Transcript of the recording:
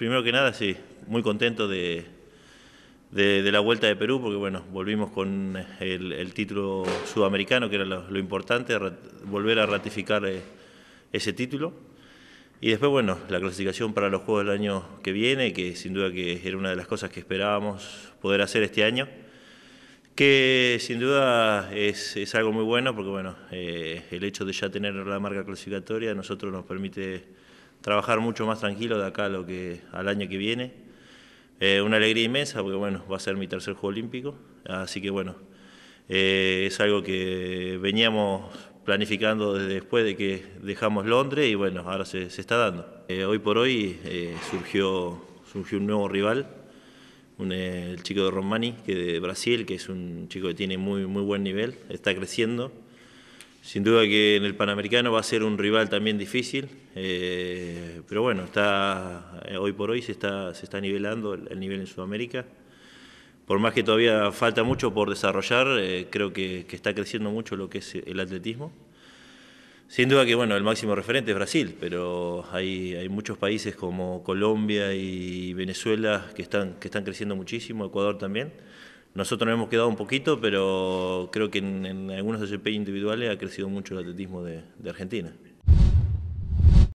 primero que nada, sí, muy contento de, de, la vuelta de Perú, porque bueno, volvimos con eh, el, título sudamericano, que era lo, importante, volver a ratificar eh, ese título. Y después, bueno, la clasificación para los Juegos del año que viene, que sin duda que era una de las cosas que esperábamos poder hacer este año, que sin duda es, algo muy bueno, porque bueno, eh, el hecho de ya tener la marca clasificatoria a nosotros nos permite trabajar mucho más tranquilo de acá lo que, al año que viene. Eh, una alegría inmensa porque bueno, va a ser mi tercer Juego Olímpico, así que bueno, eh, es algo que veníamos planificando desde después de que dejamos Londres y bueno, ahora se, está dando. Eh, hoy por hoy surgió, surgió un nuevo rival, el chico de Romani, que de Brasil, que es un chico que tiene muy, muy buen nivel, está creciendo. Sin duda que en el Panamericano va a ser un rival también difícil, eh, pero bueno, está, eh, hoy por hoy se está, se está nivelando el, nivel en Sudamérica. Por más que todavía falta mucho por desarrollar, eh, creo que, está creciendo mucho lo que es el atletismo. Sin duda que bueno, el máximo referente es Brasil, pero hay, muchos países como Colombia y Venezuela que están, que están creciendo muchísimo, Ecuador también. Nosotros nos hemos quedado un poquito, pero creo que en, algunos países individuales ha crecido mucho el atletismo de Argentina.